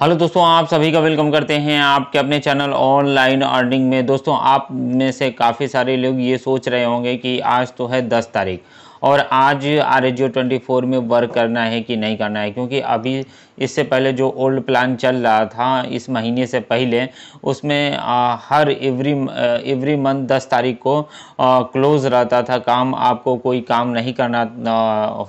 hello दोस्तों आप सभी का वेलकम करते हैं आपके अपने चैनल ऑनलाइन अर्निंग में दोस्तों आप में से काफ़ी सारे लोग ये सोच रहे होंगे कि आज तो है दस तारीख और आज आर एच ट्वेंटी फोर में वर्क करना है कि नहीं करना है क्योंकि अभी इससे पहले जो ओल्ड प्लान चल रहा था इस महीने से पहले उसमें आ, हर एवरी एवरी मंथ दस तारीख को क्लोज़ रहता था काम आपको कोई काम नहीं करना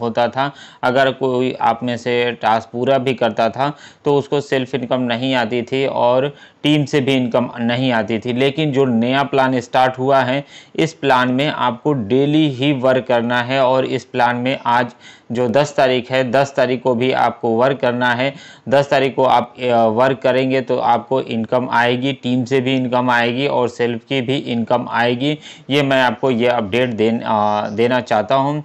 होता था अगर कोई आप में से टास्क पूरा भी करता था तो उसको सेल्फ इनकम नहीं आती थी और टीम से भी इनकम नहीं आती थी लेकिन जो नया प्लान स्टार्ट हुआ है इस प्लान में आपको डेली ही वर्क करना है और इस प्लान में आज जो 10 तारीख है 10 तारीख को भी आपको वर्क करना है दस तारीख को आप वर्क करेंगे तो आपको इनकम आएगी टीम से भी इनकम आएगी और सेल्फ की भी इनकम आएगी ये मैं आपको ये अपडेट देन देना चाहता हूँ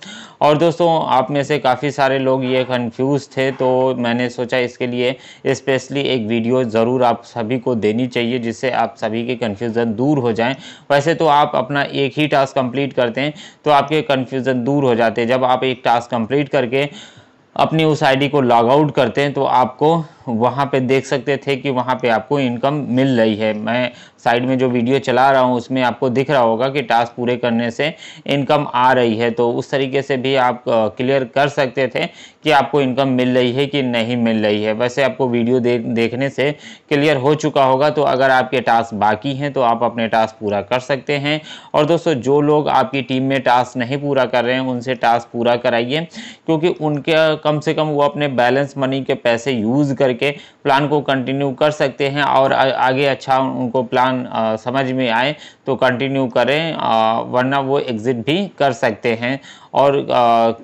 और दोस्तों आप में से काफ़ी सारे लोग ये कंफ्यूज थे तो मैंने सोचा इसके लिए स्पेशली एक वीडियो ज़रूर आप सभी को देनी चाहिए जिससे आप सभी के कन्फ्यूज़न दूर हो जाएं वैसे तो आप अपना एक ही टास्क कंप्लीट करते हैं तो आपके कन्फ्यूज़न दूर हो जाते हैं जब आप एक टास्क कंप्लीट करके अपनी उस आईडी को लॉग आउट करते हैं तो आपको वहाँ पे देख सकते थे कि वहाँ पे आपको इनकम मिल रही है मैं साइड में जो वीडियो चला रहा हूँ उसमें आपको दिख रहा होगा कि टास्क पूरे करने से इनकम आ रही है तो उस तरीके से भी आप क्लियर कर सकते थे कि आपको इनकम मिल रही है कि नहीं मिल रही है वैसे आपको वीडियो दे, देखने से क्लियर हो चुका होगा तो अगर आपके टास्क बाकी हैं तो आप अपने टास्क पूरा कर सकते हैं और दोस्तों जो लोग आपकी टीम में टास्क नहीं पूरा कर रहे हैं उनसे टास्क पूरा कराइए क्योंकि उनके कम से कम वो अपने बैलेंस मनी के पैसे यूज़ करके प्लान को कंटिन्यू कर सकते हैं और आगे अच्छा उनको प्लान समझ में आए तो कंटिन्यू करें वरना वो एग्ज़िट भी कर सकते हैं और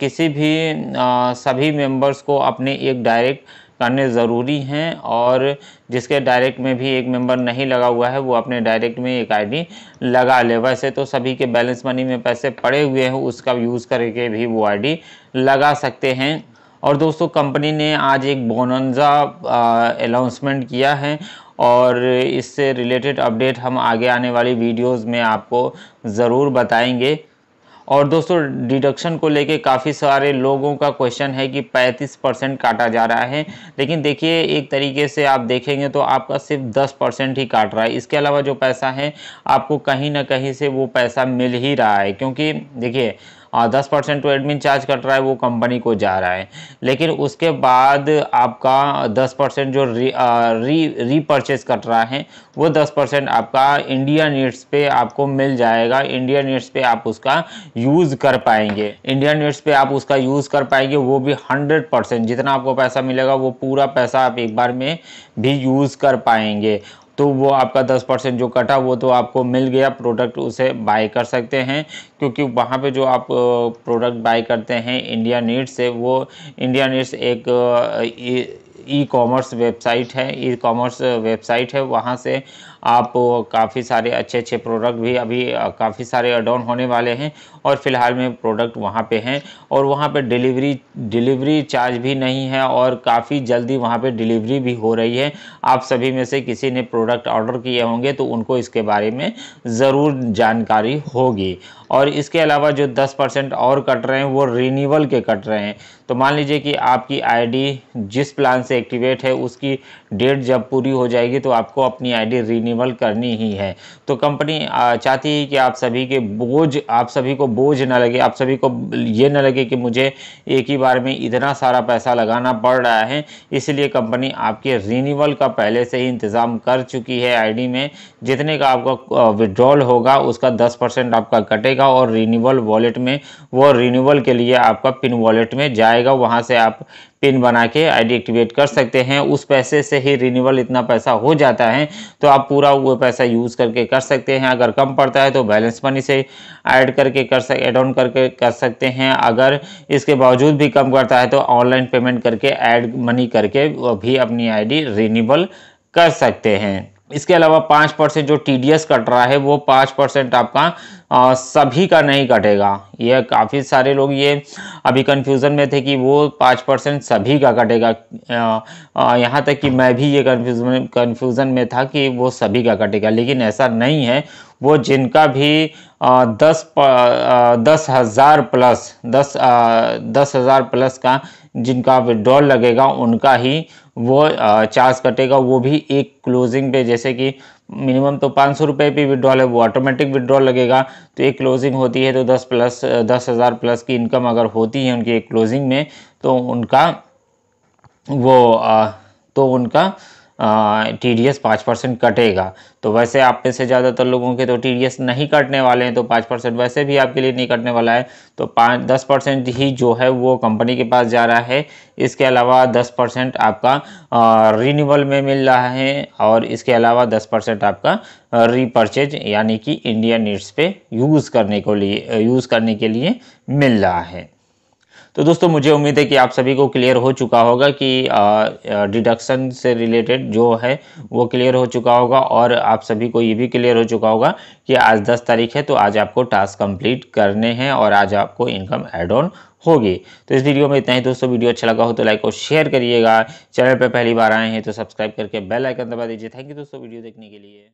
किसी भी सभी मेंबर्स को अपने एक डायरेक्ट करने ज़रूरी हैं और जिसके डायरेक्ट में भी एक मेंबर नहीं लगा हुआ है वो अपने डायरेक्ट में एक आईडी लगा ले वैसे तो सभी के बैलेंस मनी में पैसे पड़े हुए हैं उसका यूज़ करके भी वो आईडी लगा सकते हैं और दोस्तों कंपनी ने आज एक बोनजा अनाउंसमेंट किया है और इससे रिलेटेड अपडेट हम आगे आने वाली वीडियोस में आपको ज़रूर बताएंगे और दोस्तों डिडक्शन को लेके काफ़ी सारे लोगों का क्वेश्चन है कि 35 परसेंट काटा जा रहा है लेकिन देखिए एक तरीके से आप देखेंगे तो आपका सिर्फ 10 परसेंट ही काट रहा है इसके अलावा जो पैसा है आपको कहीं ना कहीं से वो पैसा मिल ही रहा है क्योंकि देखिए और दस परसेंट तो एडमिन चार्ज कट रहा है वो कंपनी को जा रहा है लेकिन उसके बाद आपका दस परसेंट जो री री रिपर्चेज कट रहा है वो दस परसेंट आपका इंडिया नीड्स पे आपको मिल जाएगा इंडिया नीड्स पे आप उसका यूज़ कर पाएंगे इंडिया नीड्स पे आप उसका यूज़ कर पाएंगे वो भी हंड्रेड परसेंट जितना आपको पैसा मिलेगा वो पूरा पैसा आप एक बार में भी यूज़ कर पाएंगे तो वो आपका दस परसेंट जो कटा वो तो आपको मिल गया प्रोडक्ट उसे बाय कर सकते हैं क्योंकि वहाँ पे जो आप प्रोडक्ट बाय करते हैं इंडिया नीड्स से वो इंडिया नीड्स एक ई कॉमर्स वेबसाइट है ई कॉमर्स वेबसाइट है वहाँ से आप काफ़ी सारे अच्छे अच्छे प्रोडक्ट भी अभी काफ़ी सारे अडाउन होने वाले हैं और फ़िलहाल में प्रोडक्ट वहाँ पे हैं और वहाँ पे डिलीवरी डिलीवरी चार्ज भी नहीं है और काफ़ी जल्दी वहाँ पे डिलीवरी भी हो रही है आप सभी में से किसी ने प्रोडक्ट ऑर्डर किए होंगे तो उनको इसके बारे में ज़रूर जानकारी होगी और इसके अलावा जो 10 परसेंट और कट रहे हैं वो रीनीवल के कट रहे हैं तो मान लीजिए कि आपकी आईडी जिस प्लान से एक्टिवेट है उसकी डेट जब पूरी हो जाएगी तो आपको अपनी आईडी डी रिन्यूअल करनी ही है तो कंपनी चाहती है कि आप सभी के बोझ आप सभी को बोझ ना लगे आप सभी को ये ना लगे कि मुझे एक ही बार में इतना सारा पैसा लगाना पड़ रहा है इसलिए कंपनी आपके रिन्यूअल का पहले से ही इंतज़ाम कर चुकी है आईडी में जितने का आपका विड्रॉल होगा उसका 10 परसेंट आपका कटेगा और रिन्यूअल वॉलेट में वो रिन्यूअल के लिए आपका पिन वॉलेट में जाएगा वहाँ से आप पिन बना के आईडी एक्टिवेट कर सकते हैं उस पैसे से ही रिन्यूअल इतना पैसा हो जाता है तो आप पूरा वो पैसा यूज़ करके कर सकते हैं अगर कम पड़ता है तो बैलेंस मनी से ऐड करके कर सक एड ऑन करके कर सकते हैं अगर इसके बावजूद भी कम करता है तो ऑनलाइन पेमेंट करके ऐड मनी करके भी अपनी आईडी डी कर सकते हैं इसके अलावा पाँच परसेंट जो टी डी एस कट रहा है वो पाँच परसेंट आपका आ, सभी का नहीं कटेगा ये काफ़ी सारे लोग ये अभी कन्फ्यूज़न में थे कि वो पाँच परसेंट सभी का कटेगा यहाँ तक कि मैं भी ये कन्फ्यूज कन्फ्यूज़न में था कि वो सभी का कटेगा लेकिन ऐसा नहीं है वो जिनका भी आ, दस प, आ, दस हज़ार प्लस दस आ, दस हज़ार प्लस का जिनका विड्रॉल लगेगा उनका ही वो चार्ज कटेगा वो भी एक क्लोजिंग पे जैसे कि मिनिमम तो पाँच सौ रुपये पे विड्रॉल है वो ऑटोमेटिक विड्रॉल लगेगा तो एक क्लोजिंग होती है तो दस प्लस दस हज़ार प्लस की इनकम अगर होती है उनकी एक क्लोजिंग में तो उनका वो आ, तो उनका टी डी एस पाँच परसेंट कटेगा तो वैसे आप में से ज़्यादातर लोगों के तो टी डी एस नहीं कटने वाले हैं तो पाँच परसेंट वैसे भी आपके लिए नहीं कटने वाला है तो पाँच दस परसेंट ही जो है वो कंपनी के पास जा रहा है इसके अलावा दस परसेंट आपका रिन्यूअल में मिल रहा है और इसके अलावा दस परसेंट आपका रीपर्चेज यानी कि इंडिया नीड्स पे यूज़ करने को लिए यूज़ करने के लिए मिल रहा है तो दोस्तों मुझे उम्मीद है कि आप सभी को क्लियर हो चुका होगा कि डिडक्शन से रिलेटेड जो है वो क्लियर हो चुका होगा और आप सभी को ये भी क्लियर हो चुका होगा कि आज दस तारीख है तो आज आपको टास्क कंप्लीट करने हैं और आज आपको इनकम एड ऑन होगी तो इस वीडियो में इतना ही दोस्तों वीडियो अच्छा लगा हो तो लाइक और शेयर करिएगा चैनल पर पहली बार आए हैं तो सब्सक्राइब करके बेल आइकन दबा दीजिए थैंक यू दोस्तों वीडियो देखने के लिए